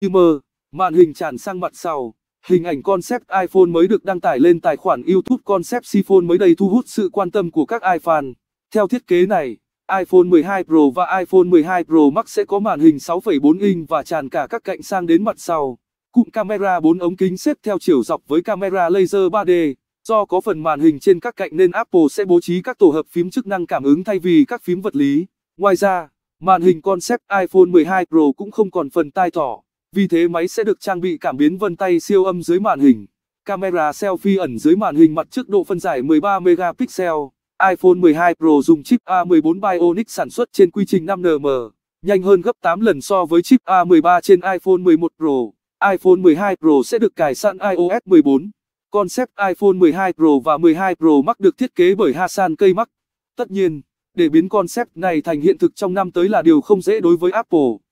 như mơ, màn hình tràn sang mặt sau. Hình ảnh concept iPhone mới được đăng tải lên tài khoản YouTube Concept iPhone mới đây thu hút sự quan tâm của các iFan. Theo thiết kế này, iPhone 12 Pro và iPhone 12 Pro Max sẽ có màn hình 6,4 inch và tràn cả các cạnh sang đến mặt sau. Cụm camera 4 ống kính xếp theo chiều dọc với camera laser 3D. Do có phần màn hình trên các cạnh nên Apple sẽ bố trí các tổ hợp phím chức năng cảm ứng thay vì các phím vật lý. Ngoài ra, màn hình concept iPhone 12 Pro cũng không còn phần tai thỏ. Vì thế máy sẽ được trang bị cảm biến vân tay siêu âm dưới màn hình, camera selfie ẩn dưới màn hình mặt trước độ phân giải 13 megapixel. iPhone 12 Pro dùng chip A14 Bionic sản xuất trên quy trình 5nm, nhanh hơn gấp 8 lần so với chip A13 trên iPhone 11 Pro. iPhone 12 Pro sẽ được cài sẵn iOS 14. Concept iPhone 12 Pro và 12 Pro Max được thiết kế bởi Hasan Kaymak. Tất nhiên, để biến concept này thành hiện thực trong năm tới là điều không dễ đối với Apple.